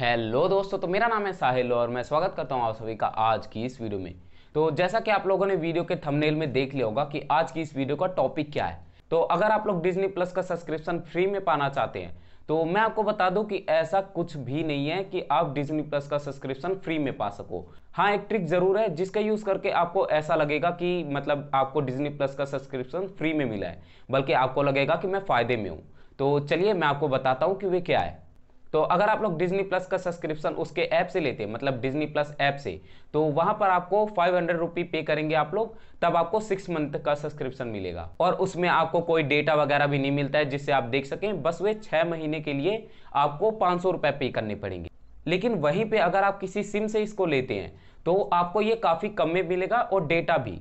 hello दोस्तों तो मेरा नाम है साहिल और मैं स्वागत करता हूं आप सभी का आज की इस वीडियो में तो जैसा कि आप लोगों ने वीडियो के थंबनेल में देख लिया होगा कि आज की इस वीडियो का टॉपिक क्या है तो अगर आप लोग डिजनी प्लस का सब्सक्रिप्शन फ्री में पाना चाहते हैं तो मैं आपको बता दूं कि ऐसा कुछ भी नहीं है कि आप डिजनी प्लस का सब्सक्रिप्शन फ्री में पा सको हाँ एक ट्रिक जरूर है जिसका यूज करके आपको ऐसा लगेगा कि मतलब आपको डिजनी प्लस का सब्सक्रिप्शन फ्री में मिला है बल्कि आपको लगेगा कि मैं फायदे में हूँ तो चलिए मैं आपको बताता हूँ कि वे क्या है तो अगर आप लोग डिजनी प्लस का सब्सक्रिप्शन उसके ऐप से लेते हैं मतलब डिजनी प्लस ऐप से तो वहां पर आपको फाइव हंड्रेड रुपी पे करेंगे आप लोग तब आपको सिक्स मंथ का सब्सक्रिप्शन मिलेगा और उसमें आपको कोई डेटा वगैरह भी नहीं मिलता है जिससे आप देख सकें बस वे छः महीने के लिए आपको पाँच सौ पे करने पड़ेंगे लेकिन वहीं पे अगर आप किसी सिम से इसको लेते हैं तो आपको ये काफ़ी कम में मिलेगा और डेटा भी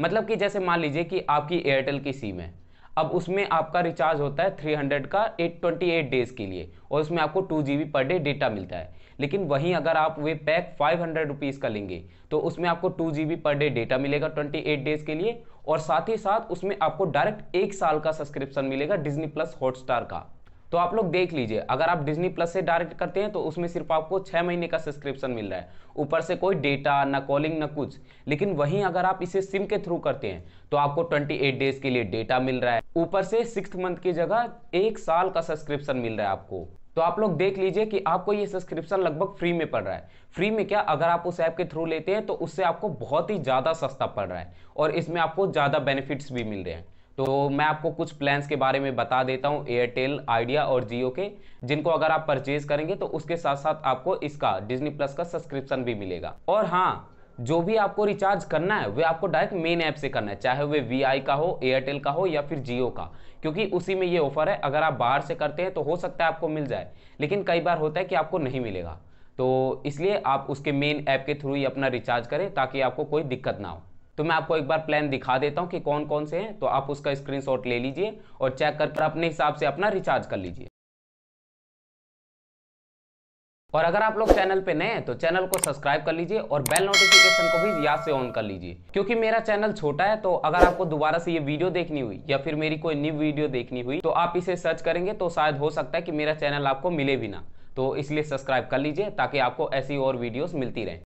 मतलब कि जैसे मान लीजिए कि आपकी एयरटेल की सिम है अब उसमें आपका रिचार्ज होता है 300 का 828 डेज के लिए और उसमें आपको to ji per day data मिलता है लेकिन वहीं अगर आप वे पैक फाइव हंड्रेड का लेंगे तो उसमें आपको to ji per day data मिलेगा 28 डेज के लिए और साथ ही साथ उसमें आपको डायरेक्ट एक साल का सब्सक्रिप्शन मिलेगा डिजनी प्लस हॉटस्टार का तो आप लोग देख लीजिए अगर आप डिजनी प्लस से डायरेक्ट करते हैं तो उसमें सिर्फ आपको छह महीने का सब्सक्रिप्शन मिल रहा है ऊपर से कोई डेटा ना कॉलिंग ना कुछ लेकिन वहीं अगर आप इसे सिम के थ्रू करते हैं तो आपको 28 डेज के लिए डेटा मिल रहा है ऊपर से सिक्स मंथ की जगह एक साल का सब्सक्रिप्शन मिल रहा है आपको तो आप लोग देख लीजिए कि आपको ये सब्सक्रिप्शन लगभग फ्री में पड़ रहा है फ्री में क्या अगर आप उस ऐप के थ्रू लेते हैं तो उससे आपको बहुत ही ज़्यादा सस्ता पड़ रहा है और इसमें आपको ज़्यादा बेनिफिट्स भी मिल रहे हैं तो मैं आपको कुछ प्लान्स के बारे में बता देता हूँ एयरटेल आइडिया और जियो के जिनको अगर आप परचेज करेंगे तो उसके साथ साथ आपको इसका डिजनी प्लस का सब्सक्रिप्शन भी मिलेगा और हाँ जो भी आपको रिचार्ज करना है वे आपको डायरेक्ट मेन ऐप से करना है चाहे वे वी आई का हो एयरटेल का हो या फिर जियो का क्योंकि उसी में ये ऑफर है अगर आप बाहर से करते हैं तो हो सकता है आपको मिल जाए लेकिन कई बार होता है कि आपको नहीं मिलेगा तो इसलिए आप उसके मेन ऐप के थ्रू ही अपना रिचार्ज करें ताकि आपको कोई दिक्कत ना हो तो मैं आपको एक बार प्लान दिखा देता हूँ कि कौन कौन से हैं तो आप उसका स्क्रीनशॉट ले लीजिए और चेक कर अपने हिसाब से अपना रिचार्ज कर लीजिए और अगर आप लोग चैनल पे नए हैं तो चैनल को सब्सक्राइब कर लीजिए और बेल नोटिफिकेशन को भी याद से ऑन कर लीजिए क्योंकि मेरा चैनल छोटा है तो अगर आपको दोबारा से ये वीडियो देखनी हुई या फिर मेरी कोई न्यू वीडियो देखनी हुई तो आप इसे सर्च करेंगे तो शायद हो सकता है कि मेरा चैनल आपको मिले भी ना तो इसलिए सब्सक्राइब कर लीजिए ताकि आपको ऐसी और वीडियोज मिलती रहे